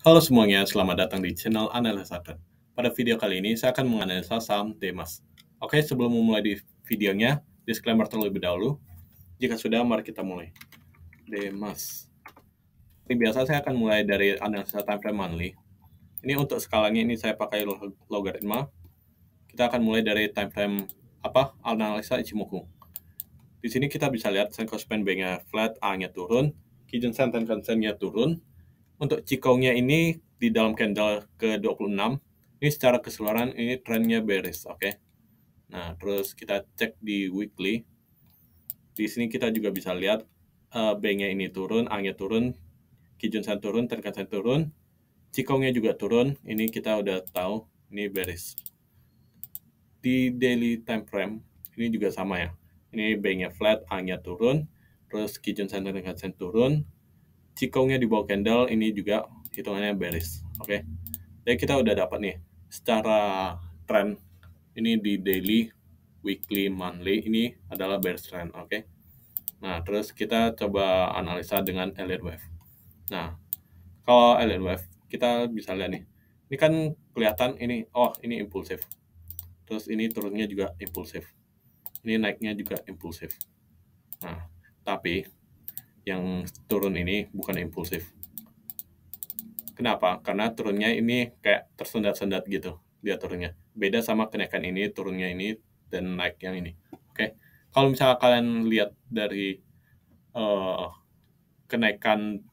Halo semuanya, selamat datang di channel Analisa Trend. Pada video kali ini, saya akan menganalisa saham Temas. Oke, sebelum memulai di videonya, disclaimer terlebih dahulu. Jika sudah, mari kita mulai. Temas. Seperti biasa, saya akan mulai dari analisa time frame monthly. Ini untuk skalanya, ini saya pakai logaritma. Kita akan mulai dari time frame apa analisa Ichimoku. Di sini kita bisa lihat Senko Span B-nya flat, A-nya turun, Kijun Sen Tenkan Sen-nya turun, untuk cikongnya ini di dalam candle ke-26, ini secara keseluruhan ini trennya bearish, oke. Okay? Nah, terus kita cek di weekly. Di sini kita juga bisa lihat uh, banknya ini turun, angnya turun, kijun sen turun, terkesan turun, cikongnya juga turun. Ini kita udah tahu ini bearish. Di daily time frame ini juga sama ya. Ini banknya flat, angnya turun, terus kijun sen turun, cikongnya di bawah candle ini juga hitungannya bearish oke okay? jadi kita udah dapat nih secara trend ini di daily weekly monthly ini adalah bearish trend oke okay? nah terus kita coba analisa dengan Elliott wave nah kalau Elliott wave kita bisa lihat nih ini kan kelihatan ini oh ini impulsif terus ini turunnya juga impulsif ini naiknya juga impulsif nah tapi yang turun ini bukan impulsif. Kenapa? Karena turunnya ini kayak tersendat-sendat gitu dia turunnya. Beda sama kenaikan ini, turunnya ini, dan naik yang ini. Oke, okay? kalau misalnya kalian lihat dari uh, kenaikan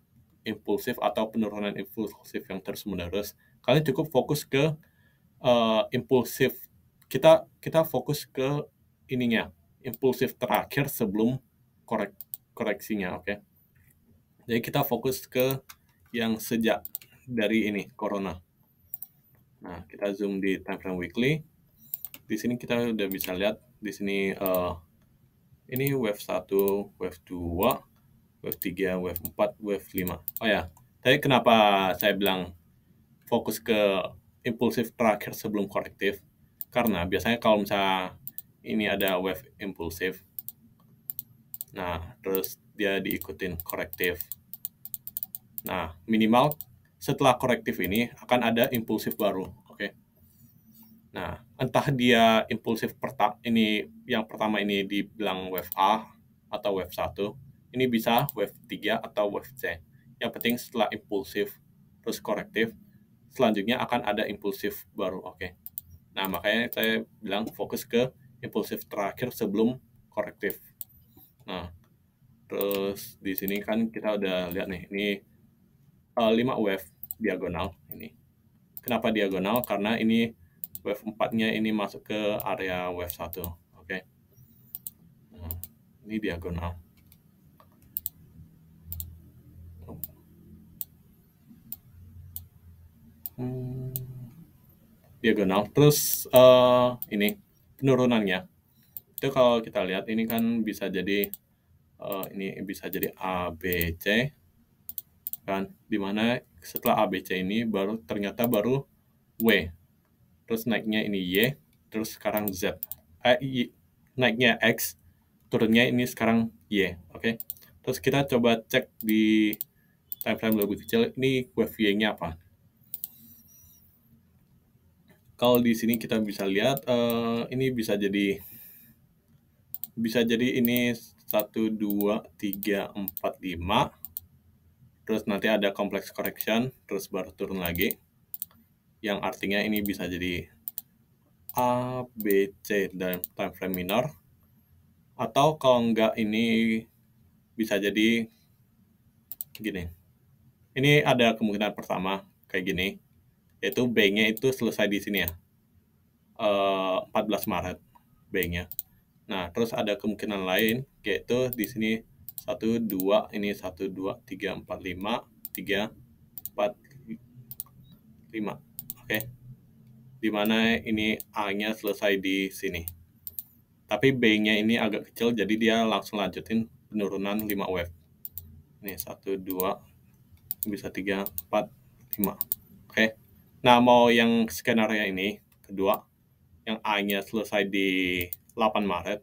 impulsif atau penurunan impulsif yang terus-menerus, kalian cukup fokus ke uh, impulsif. Kita kita fokus ke ininya, impulsif terakhir sebelum korek koreksinya, oke? Okay? Jadi kita fokus ke yang sejak dari ini corona. Nah, kita zoom di time frame weekly. Di sini kita udah bisa lihat di sini uh, ini wave 1, wave 2, wave 3, wave 4, wave 5. Oh ya, tapi tadi kenapa saya bilang fokus ke impulsif terakhir sebelum korektif? Karena biasanya kalau misalnya ini ada wave impulsif, nah terus dia diikutin korektif, Nah, minimal setelah korektif ini akan ada impulsif baru, oke? Okay? Nah, entah dia impulsif pertama ini yang pertama ini dibilang wave A atau wave 1, ini bisa wave 3 atau wave C. Yang penting setelah impulsif terus korektif, selanjutnya akan ada impulsif baru, oke? Okay? Nah, makanya saya bilang fokus ke impulsif terakhir sebelum korektif. Nah, terus di sini kan kita udah lihat nih, ini uh, wave diagonal ini. Kenapa diagonal? Karena ini wave 4-nya ini masuk ke area wave 1. Oke. Okay. Nah, ini diagonal. Hmm, diagonal. Terus uh, ini penurunannya. Itu kalau kita lihat ini kan bisa jadi uh, ini bisa jadi A B C kan dimana setelah ABC ini baru ternyata baru W terus naiknya ini Y terus sekarang Z eh, y, naiknya X turunnya ini sekarang Y oke okay? terus kita coba cek di timeframe lebih kecil ini wave Y-nya apa kalau di sini kita bisa lihat uh, ini bisa jadi bisa jadi ini satu dua tiga empat lima Terus nanti ada complex correction, terus baru turun lagi. Yang artinya ini bisa jadi A, B, C dan time frame minor. Atau kalau enggak ini bisa jadi gini. Ini ada kemungkinan pertama kayak gini, yaitu B-nya itu selesai di sini ya. 14 eh, Maret B-nya. Nah, terus ada kemungkinan lain yaitu di sini 1, 2, ini 1, 2, 3, 4, 5, 3, 4, 5. Oke. Okay. Dimana ini A-nya selesai di sini. Tapi B-nya ini agak kecil, jadi dia langsung lanjutin penurunan 5 wave. Ini 1, 2, bisa 3, 4, 5. Oke. Okay. Nah, mau yang skenario ini, kedua, yang A-nya selesai di 8 Maret,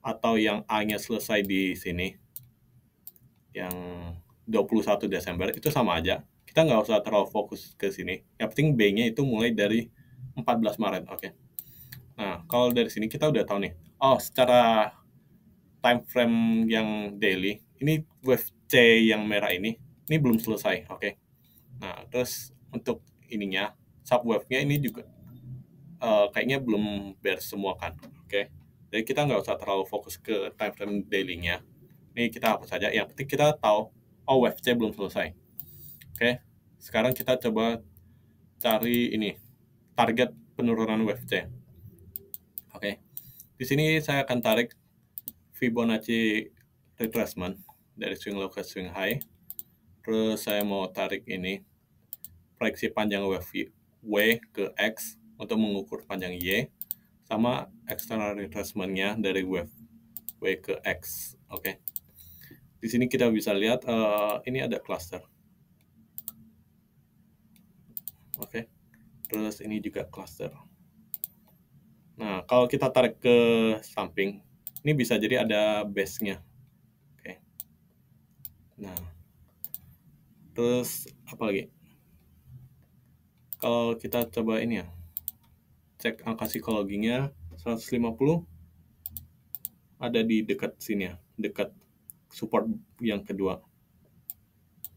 atau yang A-nya selesai di sini, yang 21 Desember itu sama aja. Kita nggak usah terlalu fokus ke sini. Yang penting B-nya itu mulai dari 14 Maret, oke. Okay? Nah, kalau dari sini kita udah tahu nih. Oh, secara time frame yang daily, ini wave C yang merah ini, ini belum selesai, oke. Okay? Nah, terus untuk ininya, sub wave nya ini juga uh, kayaknya belum beres semua kan, oke. Okay? Jadi kita nggak usah terlalu fokus ke time frame daily-nya ini kita hapus saja yang penting kita tahu oh WebC belum selesai oke okay. sekarang kita coba cari ini target penurunan WebC oke okay. di sini saya akan tarik Fibonacci retracement dari swing low ke swing high terus saya mau tarik ini proyeksi panjang wave W ke X untuk mengukur panjang Y sama external retracementnya dari wave W ke X Oke. Di sini kita bisa lihat uh, ini ada cluster. Oke. Terus ini juga cluster. Nah, kalau kita tarik ke samping, ini bisa jadi ada base-nya. Oke. Nah. Terus apa lagi? Kalau kita coba ini ya. Cek angka psikologinya 150 ada di dekat sini ya dekat support yang kedua.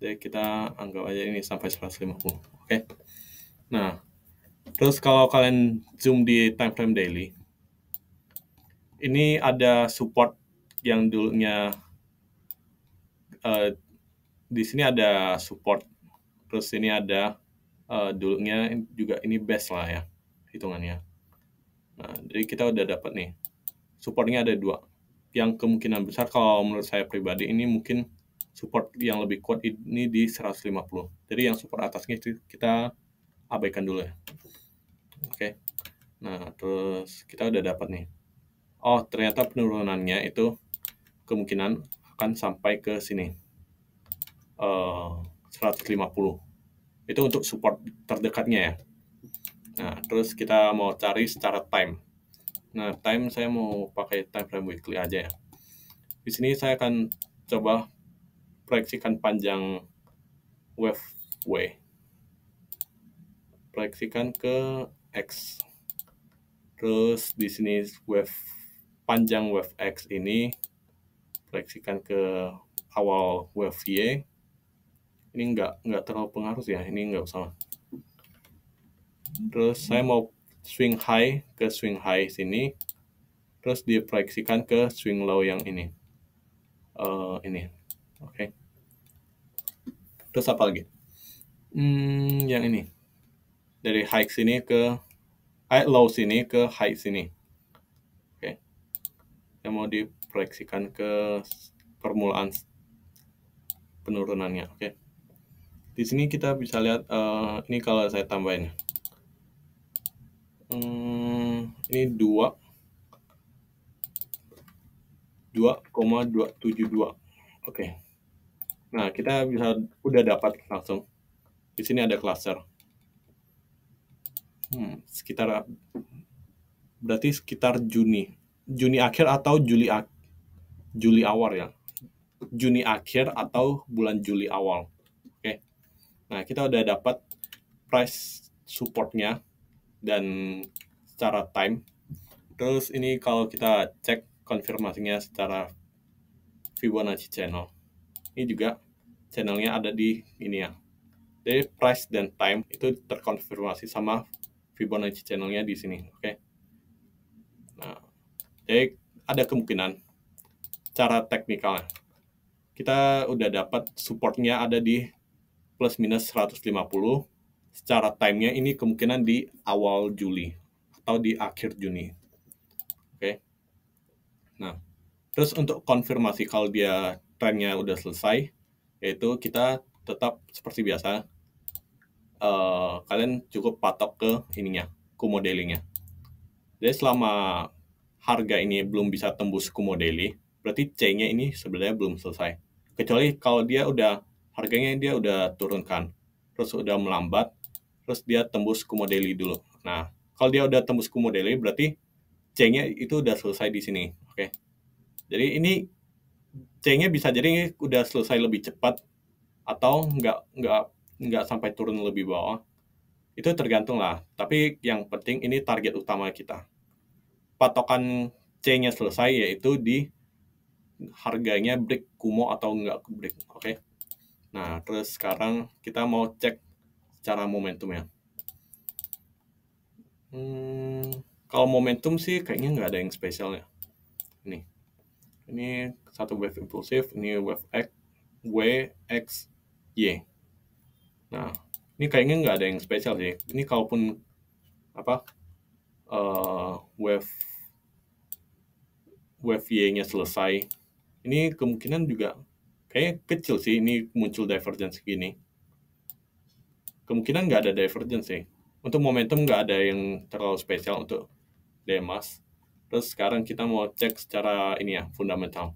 Jadi kita anggap aja ini sampai 150. Oke. Okay? Nah, terus kalau kalian zoom di time frame daily, ini ada support yang dulunya uh, di sini ada support, terus ini ada uh, dulunya juga ini base lah ya hitungannya. Nah, jadi kita udah dapat nih supportnya ada dua yang kemungkinan besar kalau menurut saya pribadi ini mungkin support yang lebih kuat ini di 150. Jadi yang support atasnya itu kita abaikan dulu ya. Oke. Okay. Nah, terus kita udah dapat nih. Oh, ternyata penurunannya itu kemungkinan akan sampai ke sini. Eh, uh, 150. Itu untuk support terdekatnya ya. Nah, terus kita mau cari secara time. Nah, time saya mau pakai time frame weekly aja ya. Di sini saya akan coba proyeksikan panjang wave way Proyeksikan ke X. Terus di sini wave panjang wave X ini proyeksikan ke awal wave Y. Ini nggak nggak terlalu pengaruh ya, ini nggak usah. Terus saya mau swing high ke swing high sini terus diproyeksikan ke swing low yang ini uh, ini oke okay. terus apa lagi hmm, yang ini dari high sini ke high eh, low sini ke high sini oke okay. yang mau diproyeksikan ke permulaan penurunannya oke okay. di sini kita bisa lihat uh, ini kalau saya tambahin Hmm, ini 2 2,272. Oke. Okay. Nah, kita bisa udah dapat langsung. Di sini ada cluster. Hmm, sekitar berarti sekitar Juni. Juni akhir atau Juli ak Juli awal ya. Juni akhir atau bulan Juli awal. Oke. Okay. Nah, kita udah dapat price supportnya dan secara time. Terus ini kalau kita cek konfirmasinya secara Fibonacci channel. Ini juga channelnya ada di ini ya. Jadi price dan time itu terkonfirmasi sama Fibonacci channelnya di sini. Oke. Okay? Nah, jadi ada kemungkinan cara teknikalnya. Kita udah dapat supportnya ada di plus minus 150 secara timenya ini kemungkinan di awal Juli atau di akhir Juni. Oke. Okay. Nah, terus untuk konfirmasi kalau dia trennya udah selesai, yaitu kita tetap seperti biasa, uh, kalian cukup patok ke ininya, ku modelingnya Jadi selama harga ini belum bisa tembus ku modeli, berarti C-nya ini sebenarnya belum selesai. Kecuali kalau dia udah, harganya dia udah turunkan, terus udah melambat, terus dia tembus Kumodeli dulu. Nah, kalau dia udah tembus Kumodeli berarti C-nya itu udah selesai di sini. Oke. Okay. Jadi ini C-nya bisa jadi ini udah selesai lebih cepat atau nggak nggak nggak sampai turun lebih bawah. Itu tergantung lah. Tapi yang penting ini target utama kita. Patokan C-nya selesai yaitu di harganya break Kumo atau nggak break. Oke. Okay? Nah, terus sekarang kita mau cek cara momentumnya hmm, kalau momentum sih kayaknya nggak ada yang spesial ya ini ini satu wave impulsif ini wave x w x y nah ini kayaknya nggak ada yang spesial sih ini kalaupun apa uh, wave wave y-nya selesai ini kemungkinan juga kayak kecil sih ini muncul divergence gini kemungkinan nggak ada divergence sih. Untuk momentum nggak ada yang terlalu spesial untuk Demas. Terus sekarang kita mau cek secara ini ya, fundamental.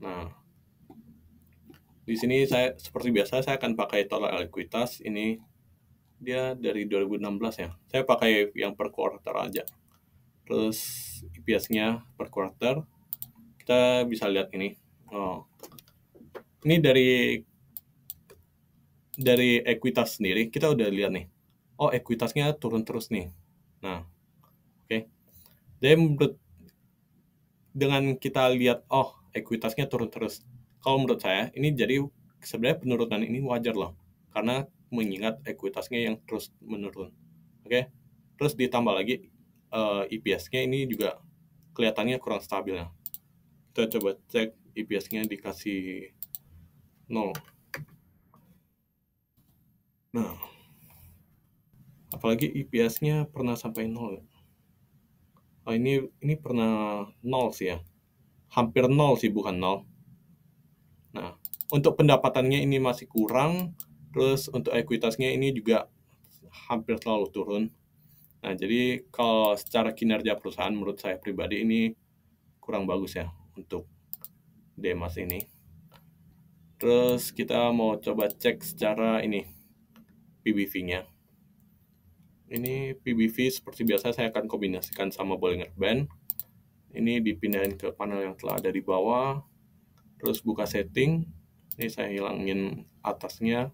Nah, di sini saya seperti biasa saya akan pakai total likuiditas ini dia dari 2016 ya. Saya pakai yang per quarter aja. Terus EPS-nya per quarter kita bisa lihat ini. Oh. Ini dari dari ekuitas sendiri kita udah lihat nih oh ekuitasnya turun terus nih nah oke okay. jadi menurut dengan kita lihat oh ekuitasnya turun terus kalau menurut saya ini jadi sebenarnya penurunan ini wajar loh karena mengingat ekuitasnya yang terus menurun oke okay? terus ditambah lagi uh, eh, EPS-nya ini juga kelihatannya kurang stabil ya kita coba cek EPS-nya dikasih nol. Nah, apalagi IPS-nya pernah sampai nol. Ya? Oh, ini ini pernah nol sih ya, hampir nol sih bukan nol. Nah, untuk pendapatannya ini masih kurang, terus untuk ekuitasnya ini juga hampir selalu turun. Nah, jadi kalau secara kinerja perusahaan menurut saya pribadi ini kurang bagus ya untuk Demas ini. Terus kita mau coba cek secara ini PBV-nya. Ini PBV seperti biasa saya akan kombinasikan sama Bollinger Band. Ini dipindahin ke panel yang telah ada di bawah. Terus buka setting. Ini saya hilangin atasnya.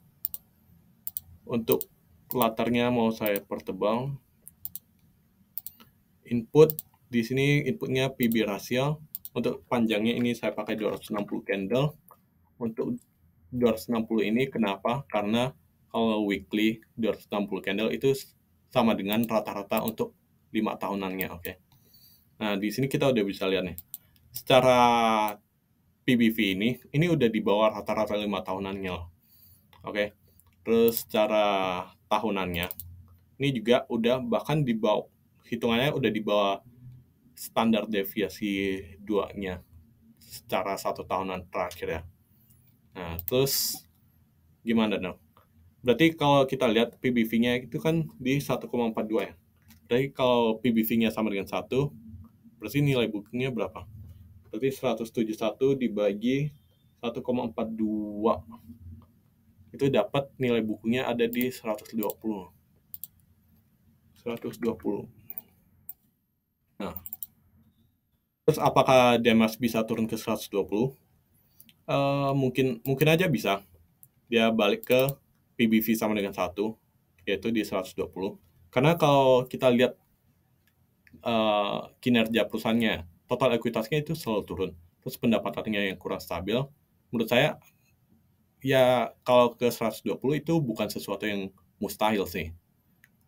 Untuk latarnya mau saya pertebal. Input di sini inputnya PB rasio. Untuk panjangnya ini saya pakai 260 candle. Untuk 260 ini kenapa? Karena kalau weekly 260 candle itu sama dengan rata-rata untuk 5 tahunannya, oke. Okay? Nah, di sini kita udah bisa lihat nih. Secara PBV ini, ini udah di bawah rata-rata 5 tahunannya loh. Oke. Okay? Terus secara tahunannya, ini juga udah bahkan di bawah hitungannya udah di bawah standar deviasi 2-nya secara satu tahunan terakhir ya. Nah, terus gimana dong? Berarti kalau kita lihat PBV-nya itu kan di 1,42 ya. Berarti kalau PBV-nya sama dengan 1, berarti nilai bookingnya berapa? Berarti 171 dibagi 1,42. Itu dapat nilai bukunya ada di 120. 120. Nah, terus apakah Demas bisa turun ke 120? Uh, eh, mungkin mungkin aja bisa. Dia balik ke PBV sama dengan 1, yaitu di 120. Karena kalau kita lihat uh, kinerja perusahaannya, total ekuitasnya itu selalu turun. Terus pendapatannya yang kurang stabil, menurut saya ya kalau ke 120 itu bukan sesuatu yang mustahil sih.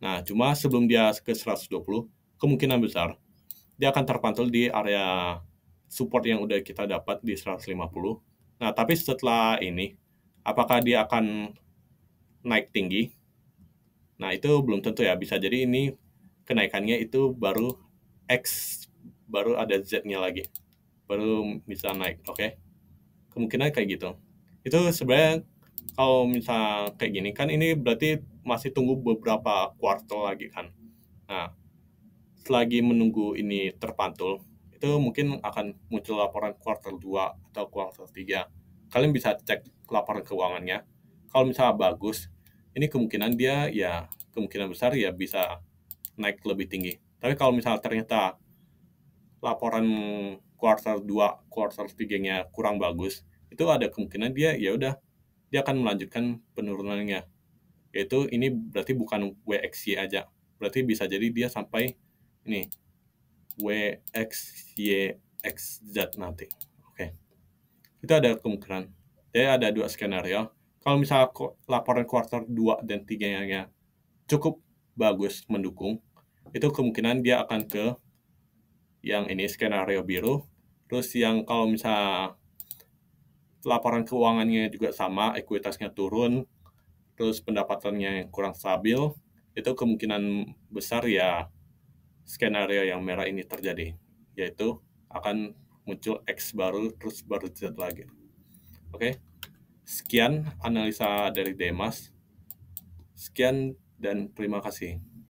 Nah, cuma sebelum dia ke 120, kemungkinan besar dia akan terpantul di area support yang udah kita dapat di 150. Nah, tapi setelah ini, apakah dia akan naik tinggi. Nah, itu belum tentu ya. Bisa jadi ini kenaikannya itu baru X, baru ada Z-nya lagi. Baru bisa naik, oke? Okay? Kemungkinan kayak gitu. Itu sebenarnya kalau misal kayak gini, kan ini berarti masih tunggu beberapa kuartal lagi kan. Nah, selagi menunggu ini terpantul, itu mungkin akan muncul laporan kuartal 2 atau kuartal 3. Kalian bisa cek laporan keuangannya. Kalau misalnya bagus, ini kemungkinan dia ya kemungkinan besar ya bisa naik lebih tinggi. Tapi kalau misal ternyata laporan quarter 2, quarter 3-nya kurang bagus, itu ada kemungkinan dia ya udah dia akan melanjutkan penurunannya. Yaitu ini berarti bukan WXY aja. Berarti bisa jadi dia sampai ini WXYXZ nanti. Oke. Okay. Itu ada kemungkinan. Jadi ada dua skenario kalau misalnya laporan kuartal 2 dan 3 nya cukup bagus mendukung, itu kemungkinan dia akan ke yang ini skenario biru. Terus yang kalau misalnya laporan keuangannya juga sama, ekuitasnya turun, terus pendapatannya yang kurang stabil, itu kemungkinan besar ya skenario yang merah ini terjadi, yaitu akan muncul X baru, terus baru Z lagi. Oke? Okay? Sekian analisa dari Demas. Sekian dan terima kasih.